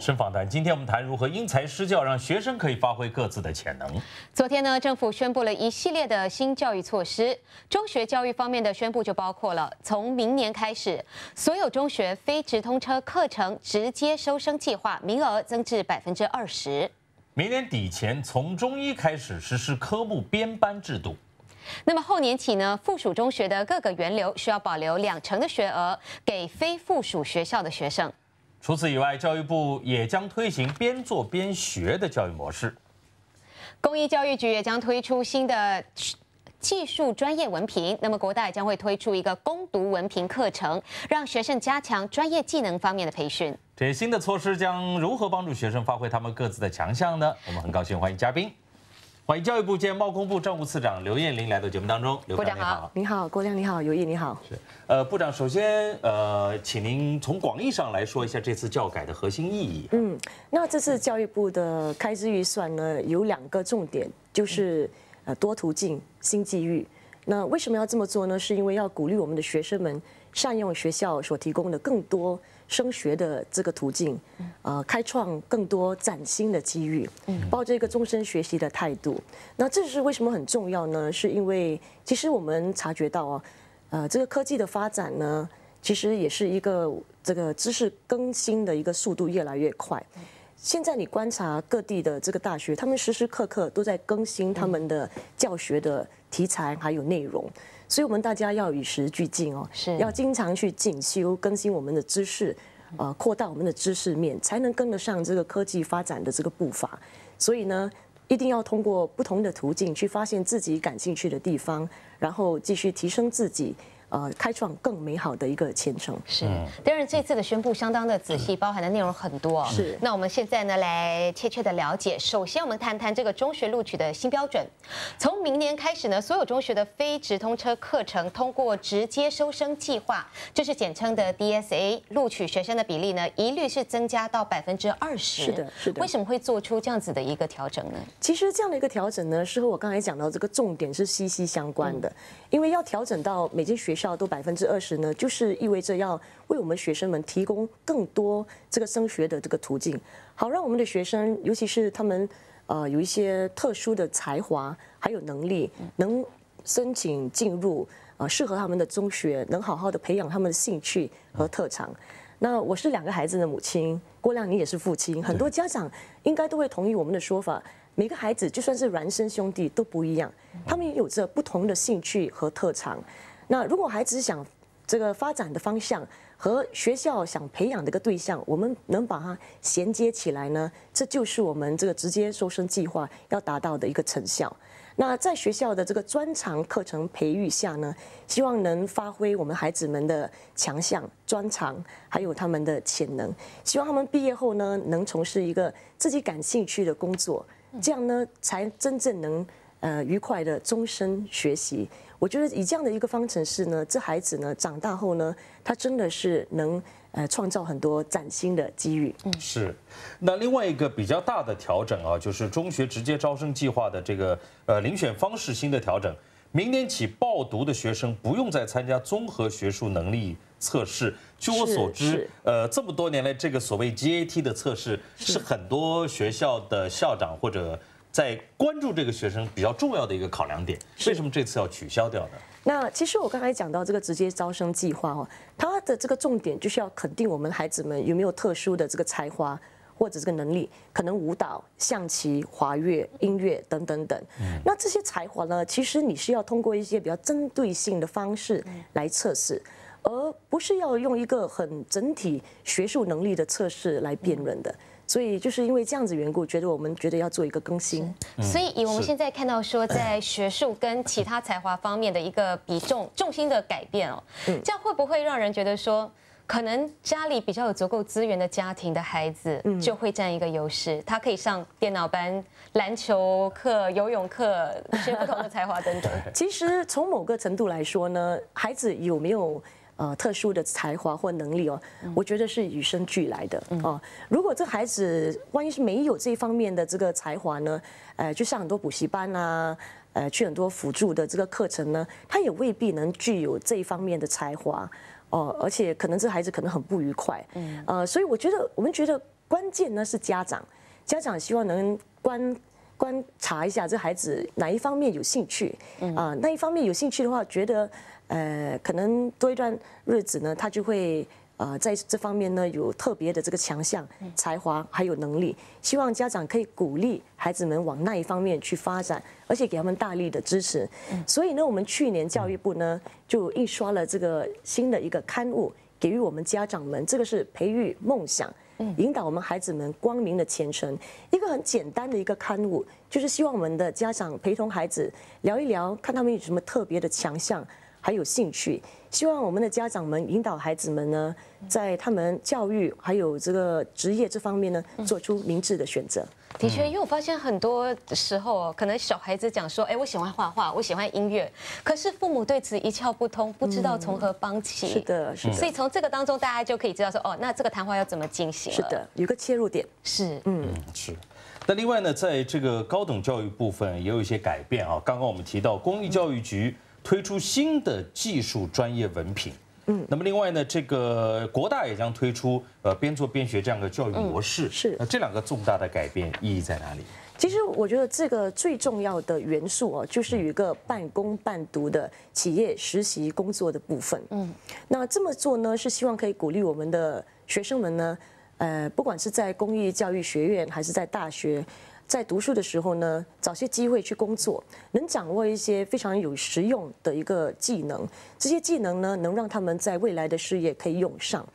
深访谈，今天我们谈如何因材施教，让学生可以发挥各自的潜能。昨天呢，政府宣布了一系列的新教育措施，中学教育方面的宣布就包括了：从明年开始，所有中学非直通车课程直接收生计划名额增至百分之二十；明年底前，从中一开始实施科目编班制度；那么后年起呢，附属中学的各个源流需要保留两成的学额给非附属学校的学生。除此以外，教育部也将推行边做边学的教育模式。公益教育局也将推出新的技术专业文凭。那么，国大也将会推出一个攻读文凭课程，让学生加强专业技能方面的培训。这些新的措施将如何帮助学生发挥他们各自的强项呢？我们很高兴欢迎嘉宾。欢迎教育部兼贸工部政务次长刘彦玲来到节目当中，刘部长你好，你好，郭亮你好，尤毅你好。是，呃，部长首先呃，请您从广义上来说一下这次教改的核心意义。嗯，那这次教育部的开支预算呢，有两个重点，就是呃多途径、新机遇。那为什么要这么做呢？是因为要鼓励我们的学生们。善用学校所提供的更多升学的这个途径，呃，开创更多崭新的机遇，抱着一个终身学习的态度，那这是为什么很重要呢？是因为其实我们察觉到啊，呃，这个科技的发展呢，其实也是一个这个知识更新的一个速度越来越快。现在你观察各地的这个大学，他们时时刻刻都在更新他们的教学的题材还有内容，所以我们大家要与时俱进哦，是要经常去进修更新我们的知识，呃，扩大我们的知识面，才能跟得上这个科技发展的这个步伐。所以呢，一定要通过不同的途径去发现自己感兴趣的地方，然后继续提升自己。呃，开创更美好的一个前程。是，当然这次的宣布相当的仔细，包含的内容很多。是。那我们现在呢来切切的了解。首先，我们谈谈这个中学录取的新标准。从明年开始呢，所有中学的非直通车课程通过直接收生计划，就是简称的 DSA，录取学生的比例呢，一律是增加到百分之二十是的，是的。为什么会做出这样子的一个调整呢？其实这样的一个调整呢，是和我刚才讲到这个重点是息息相关的。因为要调整到每间学校都百分之二十呢，就是意味着要为我们学生们提供更多这个升学的这个途径，好让我们的学生，尤其是他们，呃，有一些特殊的才华还有能力，能申请进入呃适合他们的中学，能好好的培养他们的兴趣和特长。那我是两个孩子的母亲，郭亮，你也是父亲，很多家长应该都会同意我们的说法，每个孩子就算是孪生兄弟都不一样，他们也有着不同的兴趣和特长。那如果孩子想这个发展的方向和学校想培养的一个对象，我们能把它衔接起来呢？这就是我们这个直接收生计划要达到的一个成效。那在学校的这个专长课程培育下呢，希望能发挥我们孩子们的强项、专长，还有他们的潜能。希望他们毕业后呢，能从事一个自己感兴趣的工作，这样呢，才真正能。呃，愉快的终身学习，我觉得以这样的一个方程式呢，这孩子呢长大后呢，他真的是能呃创造很多崭新的机遇。嗯，是。那另外一个比较大的调整啊，就是中学直接招生计划的这个呃遴选方式新的调整，明年起报读的学生不用再参加综合学术能力测试。据我所知，呃，这么多年来这个所谓 GAT 的测试是很多学校的校长或者。在关注这个学生比较重要的一个考量点，为什么这次要取消掉呢？那其实我刚才讲到这个直接招生计划哦，它的这个重点就是要肯定我们孩子们有没有特殊的这个才华或者这个能力，可能舞蹈、象棋、滑跃、音乐等等等。那这些才华呢，其实你是要通过一些比较针对性的方式来测试，而不是要用一个很整体学术能力的测试来辨认的。所以就是因为这样子缘故，觉得我们觉得要做一个更新。所以以我们现在看到说，在学术跟其他才华方面的一个比重重心的改变哦，这样会不会让人觉得说，可能家里比较有足够资源的家庭的孩子就会占一个优势，他可以上电脑班、篮球课、游泳课，学不同的才华等等。其实从某个程度来说呢，孩子有没有？呃，特殊的才华或能力哦，我觉得是与生俱来的哦。如果这孩子万一是没有这一方面的这个才华呢，呃，去上很多补习班啊，呃，去很多辅助的这个课程呢，他也未必能具有这一方面的才华哦。而且可能这孩子可能很不愉快，嗯，呃，所以我觉得我们觉得关键呢是家长，家长希望能关。观察一下这孩子哪一方面有兴趣，啊，那一方面有兴趣的话，觉得，呃，可能多一段日子呢，他就会，啊，在这方面呢有特别的这个强项、才华还有能力。希望家长可以鼓励孩子们往那一方面去发展，而且给他们大力的支持。所以呢，我们去年教育部呢就印刷了这个新的一个刊物，给予我们家长们，这个是培育梦想。引导我们孩子们光明的前程，一个很简单的一个刊物，就是希望我们的家长陪同孩子聊一聊，看他们有什么特别的强项，还有兴趣。希望我们的家长们引导孩子们呢，在他们教育还有这个职业这方面呢，做出明智的选择。的确，因为我发现很多时候，可能小孩子讲说：“哎，我喜欢画画，我喜欢音乐。”可是父母对此一窍不通，不知道从何帮起是的，是的。所以从这个当中，大家就可以知道说：“哦，那这个谈话要怎么进行？”是的，有个切入点。是，嗯，是。那另外呢，在这个高等教育部分也有一些改变啊。刚刚我们提到，公益教育局推出新的技术专业文凭。嗯，那么另外呢，这个国大也将推出呃边做边学这样的教育模式，是，那这两个重大的改变意义在哪里？其实我觉得这个最重要的元素哦，就是有一个半工半读的企业实习工作的部分。嗯，那这么做呢，是希望可以鼓励我们的学生们呢，呃，不管是在公益教育学院还是在大学。在读书的时候呢，找些机会去工作，能掌握一些非常有实用的一个技能。这些技能呢，能让他们在未来的事业可以用上。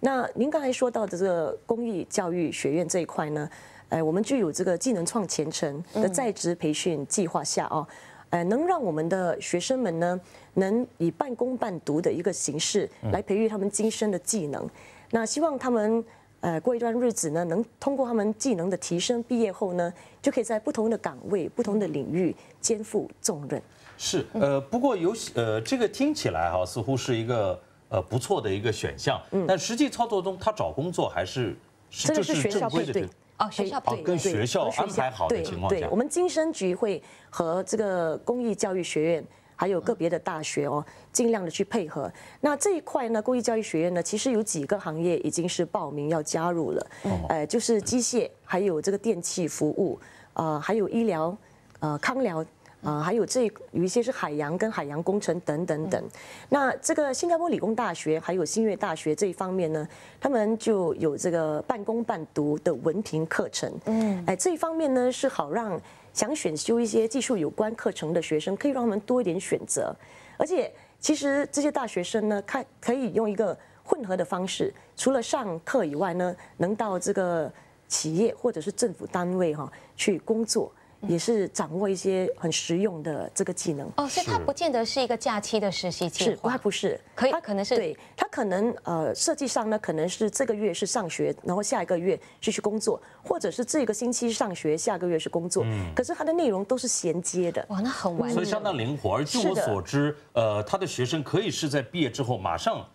那您刚才说到的这个公益教育学院这一块呢，哎，我们具有这个技能创前程的在职培训计划下啊，哎，能让我们的学生们呢，能以半工半读的一个形式来培育他们今生的技能。那希望他们。呃，过一段日子呢，能通过他们技能的提升，毕业后呢，就可以在不同的岗位、不同的领域肩负重任。是，呃，不过有呃，这个听起来哈，似乎是一个呃不错的一个选项，但实际操作中，他找工作还是，这个是学校配对哦，学校配对，跟学校安排好的情况下，对，我们金生局会和这个公益教育学院。还有个别的大学哦，尽量的去配合。那这一块呢，公益教育学院呢，其实有几个行业已经是报名要加入了，呃，就是机械，还有这个电器服务，啊，还有医疗，呃，康疗。啊，还有这有一些是海洋跟海洋工程等等等，那这个新加坡理工大学还有新月大学这一方面呢，他们就有这个半工半读的文凭课程。嗯，哎，这一方面呢是好让想选修一些技术有关课程的学生，可以让他们多一点选择。而且其实这些大学生呢，看可以用一个混合的方式，除了上课以外呢，能到这个企业或者是政府单位哈去工作。也是掌握一些很实用的这个技能哦，所以它不见得是一个假期的实习计划，是它不是？可以，它可能是对，它可能呃，设计上呢，可能是这个月是上学，然后下一个月继续工作，或者是这个星期上学，下个月是工作，嗯，可是它的内容都是衔接的，哇，那很完美，所以相当灵活。而据我所知，呃，他的学生可以是在毕业之后马上，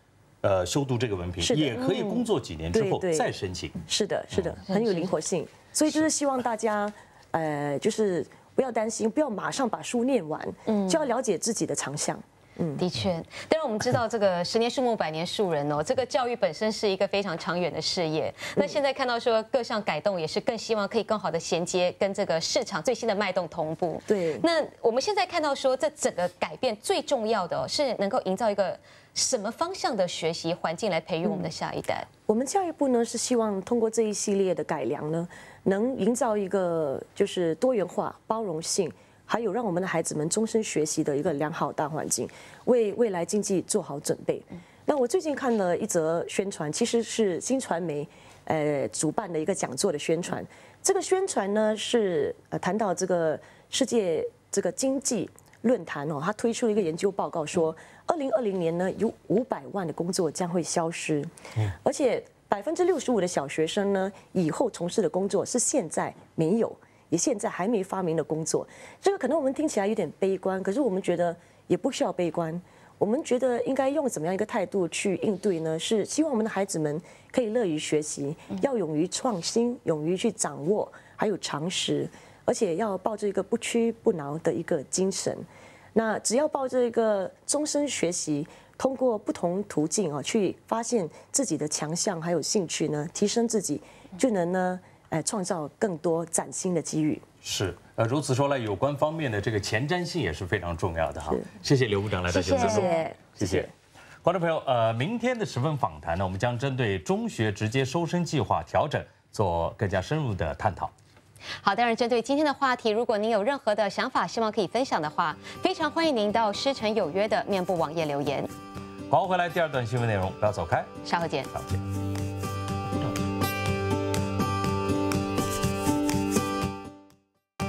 呃，修读这个文凭，也可以工作几年之后再申请，是的，是的，很有灵活性。所以就是希望大家。呃，就是不要担心，不要马上把书念完，就要了解自己的长项。的确，当然我们知道这个十年树木百年树人哦，这个教育本身是一个非常长远的事业。那现在看到说各项改动也是更希望可以更好的衔接跟这个市场最新的脉动同步。对，那我们现在看到说这整个改变最重要的，是能够营造一个什么方向的学习环境来培育我们的下一代？我们教育部呢是希望通过这一系列的改良呢，能营造一个就是多元化、包容性。还有让我们的孩子们终身学习的一个良好大环境，为未来经济做好准备。那我最近看了一则宣传，其实是新传媒，呃，主办的一个讲座的宣传。这个宣传呢是呃谈到这个世界这个经济论坛哦，它推出一个研究报告说，二零二零年呢有五百万的工作将会消失，而且百分之六十五的小学生呢以后从事的工作是现在没有。也现在还没发明的工作，这个可能我们听起来有点悲观，可是我们觉得也不需要悲观。我们觉得应该用怎么样一个态度去应对呢？是希望我们的孩子们可以乐于学习，要勇于创新，勇于去掌握，还有常识，而且要抱着一个不屈不挠的一个精神。那只要抱着一个终身学习，通过不同途径啊，去发现自己的强项还有兴趣呢，提升自己，就能呢。哎，创造更多崭新的机遇。是，呃，如此说来，有关方面的这个前瞻性也是非常重要的哈。谢谢刘部长来到解说。谢谢。谢谢。观众朋友，呃，明天的十分访谈呢，我们将针对中学直接收生计划调整做更加深入的探讨。好，当然，针对今天的话题，如果您有任何的想法，希望可以分享的话，非常欢迎您到师承有约的面部网页留言。好，回来第二段新闻内容，不要走开。稍后见。见。